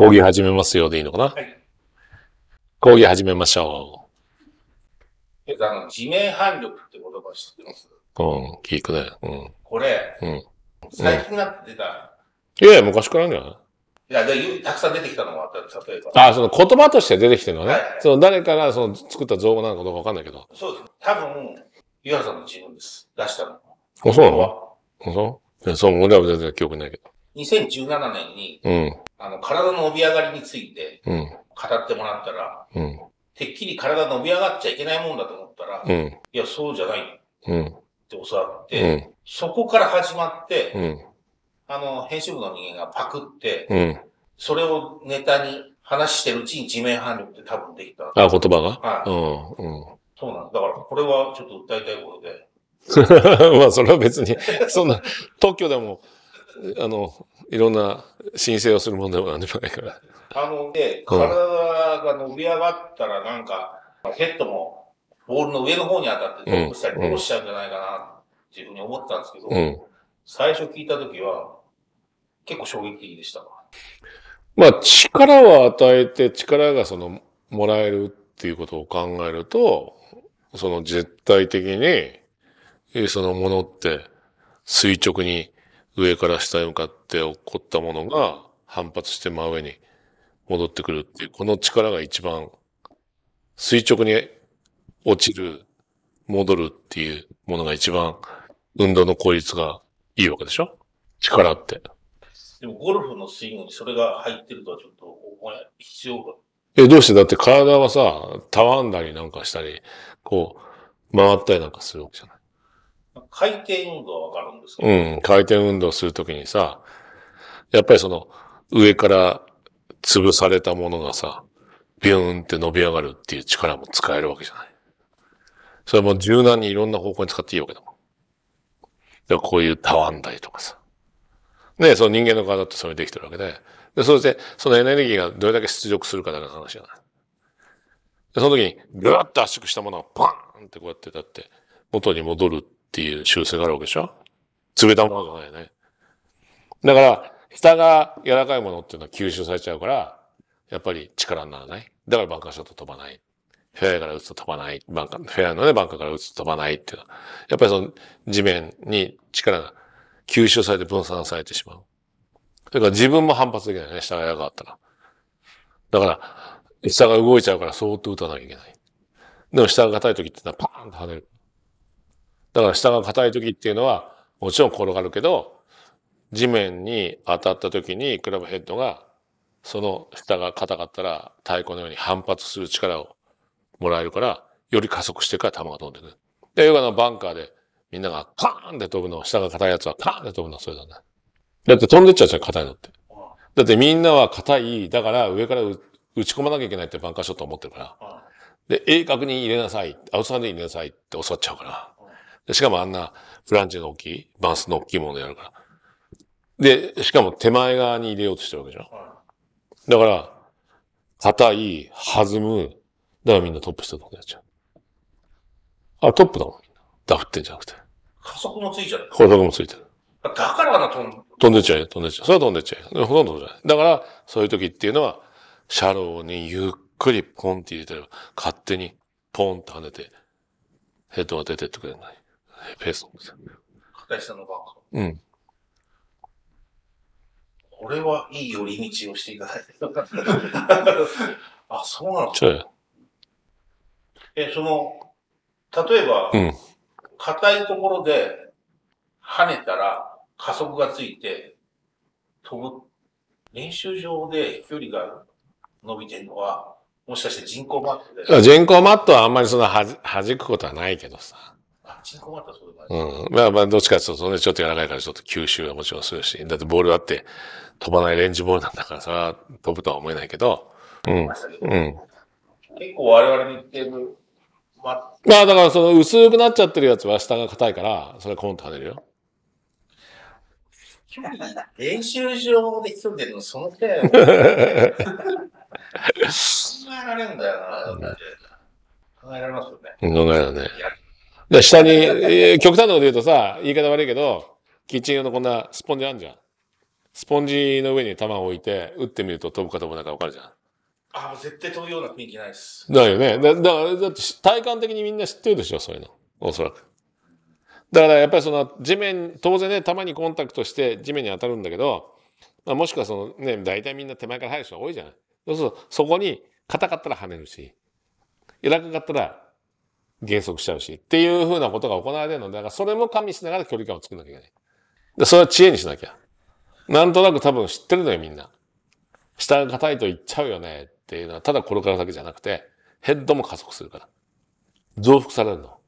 講義始めますよでいいのかな、はい、講義始めましょう。えあの、地名反力って言葉知ってますうん、聞くね。うん。これ、うん。最近になって出た。いやいや、昔からあるんじゃないいや、で、たくさん出てきたのもあった例えば。あその言葉として出てきてるのね。はいはい、その誰からその作った造語なのかどうかわかんないけど。そうです。多分、岩原さんの自分です。出したの。あ、そうなのあ、そういや、そう、俺は全然記憶ないけど。2017年に、うん、あの、体のび上がりについて、語ってもらったら、うん、てっきり体伸び上がっちゃいけないもんだと思ったら、うん、いや、そうじゃない。って教わって、そこから始まって、あの、編集部の人間がパクって、それをネタに話してるうちに地面反力って多分できた。あ、言葉がはい。うん。うん。そうなんだから、これはちょっと訴えたいことで。まあ、それは別に、そんな、特許でも、あの、いろんな申請をするものでも何んでもないから。あの、で、体が伸び上がったらなんか、ヘッドもボールの上の方に当たってトッしたり殺しちゃうんじゃないかなっていうふうに思ったんですけど、うん、最初聞いた時は結構衝撃的でしたまあ、力を与えて力がその、もらえるっていうことを考えると、その絶対的に、そのものって垂直に上から下へ向かって起こったものが反発して真上に戻ってくるっていう、この力が一番垂直に落ちる、戻るっていうものが一番運動の効率がいいわけでしょ力って。でもゴルフのスイングにそれが入ってるとはちょっと思え、必要が。え、どうしてだって体はさ、たわんだりなんかしたり、こう、回ったりなんかするわけじゃない。回転運動はわかるんですかうん、回転運動するときにさ、やっぱりその、上から潰されたものがさ、ビューンって伸び上がるっていう力も使えるわけじゃない。それも柔軟にいろんな方向に使っていいわけだもん。こういうたわんだりとかさ。ねその人間の体ってそれできてるわけで。で、それで、そのエネルギーがどれだけ出力するかだけの話じゃない。で、その時に、ぐわっと圧縮したものをパーンってこうやって、だって、元に戻るっていう習性があるわけでしょ潰れたものじゃないよね。だから、下が柔らかいものっていうのは吸収されちゃうから、やっぱり力にならない。だからバンカーショット飛ばない。フェアから打つと飛ばない。バンカー、フェアのね、バンカーから打つと飛ばないっていうのは。やっぱりその地面に力が吸収されて分散されてしまう。だから自分も反発できないね、下が柔らかかったら。だから、下が動いちゃうからそーっと打たなきゃいけない。でも下が硬い時ってのはパーンと跳ねる。だから下が硬い時っていうのは、もちろん転がるけど、地面に当たった時にクラブヘッドが、その下が硬かったら太鼓のように反発する力をもらえるから、より加速してから球が飛んでくる。で、ヨガのバンカーでみんながカーンって飛ぶの、下が硬いやつはカーンって飛ぶのはそれだね。だって飛んでっちゃうじゃん、硬いのって。だってみんなは硬い、だから上から打ち込まなきゃいけないってバンカーショットを持ってるから。で、鋭角に入れなさい、アウトサイドに入れなさいって教わっちゃうから。しかもあんなフランチの大きい、バンスの大きいものやるから。で、しかも手前側に入れようとしてるわけじゃん。だから、硬い、弾む、だからみんなトップしたとこやっちゃう。あ、トップだもん、ダフってんじゃなくて。加速もついちゃう。加速もついてる。だからあの飛ん飛んでっちゃうよ、飛んでっちゃう。それは飛んでっちゃうよ。ほとんどじゃない。だから、そういう時っていうのは、車両にゆっくりポンって入れたら、勝手にポンって跳ねて、ヘッドが出てってくれない。ペース硬いですよ。片カー。うん。これはいい寄り道をしていただいて。あ、そうなのえ、その、例えば、硬、うん、いところで跳ねたら加速がついて飛ぶ。練習場で距離が伸びてるのは、もしかして人工マットで人工マットはあんまりそのはじ、弾くことはないけどさ。パったそうでもうん。まあまあ、どっちかっていうと、ね、ちょっと柔らかいからちょっと吸収はもちろんするし、だってボールあって、飛ばないレンジボールなんだからさ、飛ぶとは思えないけど、うん。うん。結構我々に言ってる、まあ、まあだからその薄くなっちゃってるやつは下が硬いから、それはコンと跳ねるよ。練習場で潜んでるの、その手やよ。考えられるんだよな、考えられますよね。考えられるね。で、下に、え極端なこと言うとさ、言い方悪いけど、キッチン用のこんなスポンジあんじゃん。スポンジの上に玉を置いて、打ってみると飛ぶか飛ぶなかわかるじゃん。ああ、絶対飛ぶような雰囲気ないっす。だよね。だ、だから、だって体感的にみんな知ってるでしょ、そういうの。おそらく。だからやっぱりその地面、当然ね、玉にコンタクトして地面に当たるんだけど、まあ、もしくはそのね、大体みんな手前から入る人が多いじゃない。そうすると、そこに硬かったら跳ねるし、柔らかかったら減速しちゃうし、っていうふうなことが行われるので、だからそれも加味しながら距離感を作んなきゃいけない。で、それは知恵にしなきゃ。なんとなく多分知ってるのよ、みんな。下が硬いと言っちゃうよね、っていうのは、ただこれからだけじゃなくて、ヘッドも加速するから。増幅されるの。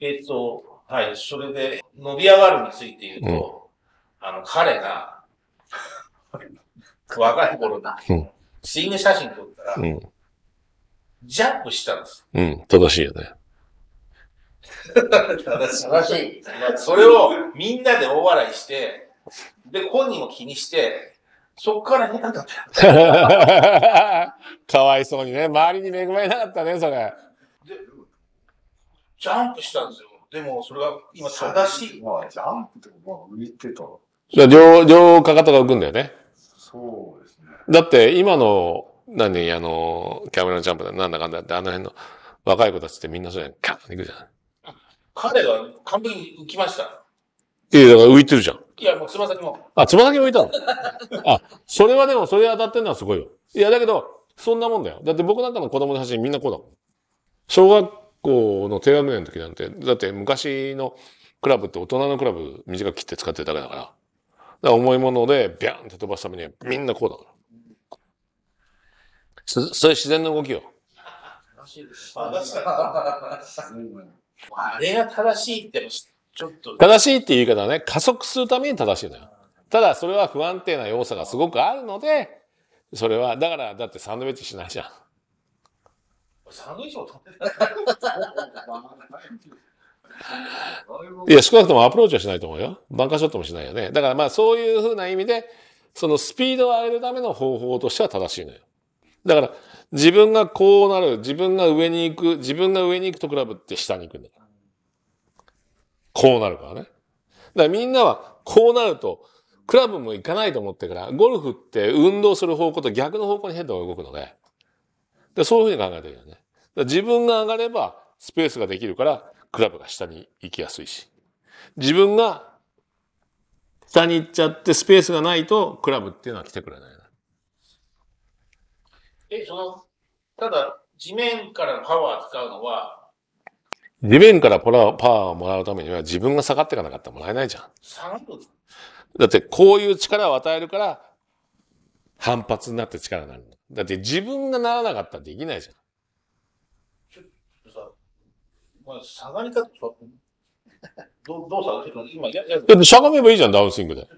えっと、はい、それで、伸び上がるについて言うと、うん、あの、彼が、若い頃に、スイング写真撮ったら、うんジャンプしたんです。うん、正しいよね。正しい。正しい。それをみんなで大笑いして、で、本人も気にして、そっから下だった。かわいそうにね。周りに恵まれなかったね、それ。で、ジャンプしたんですよ。でも、それが今正しい。まあ、ジャンプってまあ、浮いてた。両、両かかとが浮くんだよね。そうですね。だって、今の何、あの、キャメロン・ジャンプだ、なんだかんだって、あの辺の若い子たちってみんなそうやん、キャンって行くじゃん。彼は完璧に浮きました。いや、だから浮いてるじゃん。いや、もうつま先も。あ、つま先浮いたのあ、それはでも、それ当たってんのはすごいよ。いや、だけど、そんなもんだよ。だって僕なんかの子供の写真みんなこうだもん。小学校の低学年の時なんて、だって昔のクラブって大人のクラブ短く切って使ってるだけだから。だから重いもので、ビャンって飛ばすためにはみんなこうだから。そそういう自然の動きよ。正しいですあれが正しいってちょっと。正しいってう言い方はね、加速するために正しいのよ。ただ、それは不安定な要素がすごくあるので、それは、だから、だってサンドイッチしないじゃん。サンドイッチも食ない。いや、少なくともアプローチはしないと思うよ。バンカーショットもしないよね。だからまあそういうふうな意味で、そのスピードを上げるための方法としては正しいのよ。だから、自分がこうなる、自分が上に行く、自分が上に行くと比べて下に行くんだから。こうなるからね。だからみんなはこうなると、クラブも行かないと思ってから、ゴルフって運動する方向と逆の方向に変動が動くので、でそういうふうに考えてるよね。自分が上がればスペースができるから、クラブが下に行きやすいし。自分が下に行っちゃってスペースがないと、クラブっていうのは来てくれない。え、その、ただ、地面からパワー使うのは、地面からパワーをもらうためには自分が下がっていかなかったらもらえないじゃん。下がるだってこういう力を与えるから反発になって力になる。だって自分がならなかったらできないじゃん。ちょっとさ、まあ、下がり方、どどう下がるの今や、やしゃがめばいいじゃん、ダウンスイングで。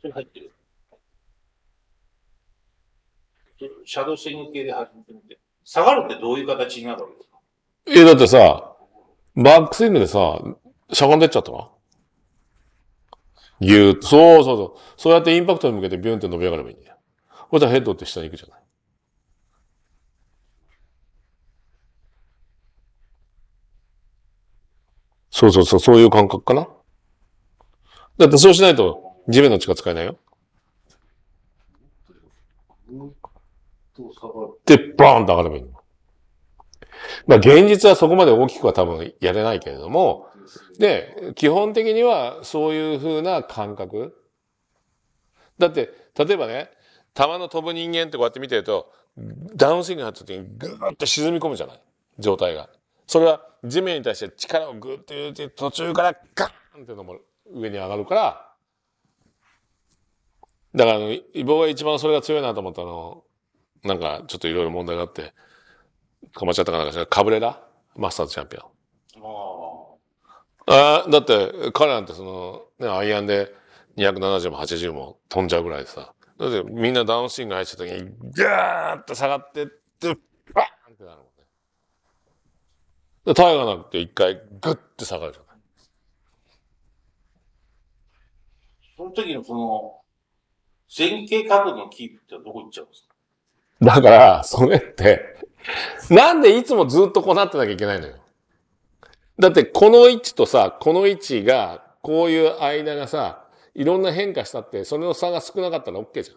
それ入ってる。シャドウ線形で始めてみて。下がるってどういう形になるわけですかいや、だってさ、バックスイングでさ、しゃがんでっちゃったわ。ぎゅーっと。そうそうそう。そうやってインパクトに向けてビュンって伸び上がればいいんだよ。こしたらヘッドって下に行くじゃない。そうそうそう、そういう感覚かな。だってそうしないと地面の力使えないよ。で、バーンと上がればいい。まあ現実はそこまで大きくは多分やれないけれども、で、基本的にはそういう風な感覚。だって、例えばね、弾の飛ぶ人間ってこうやって見てると、ダウンスイングになった時にグーって沈み込むじゃない状態が。それは地面に対して力をグッと入れて途中からガーンってのも上に上がるからだから、僕が一番それが強いなと思ったの、なんか、ちょっといろいろ問題があって、かまっちゃったかなんかカブレラマスターズチャンピオン。ああ。だって、彼なんてその、ね、アイアンで270も80も飛んじゃうぐらいでさ。だって、みんなダウンスイング入ってた時に、ギャーッと下がってって、バーンってなるもん。で、タイガーなんて一回グって下がるじゃない。その時のその、前傾角度のキープってどこ行っちゃうんですかだから、それってなんでいつもずっとこうなってなきゃいけないのよ。だって、この位置とさ、この位置が、こういう間がさ、いろんな変化したって、それの差が少なかったら OK じゃん。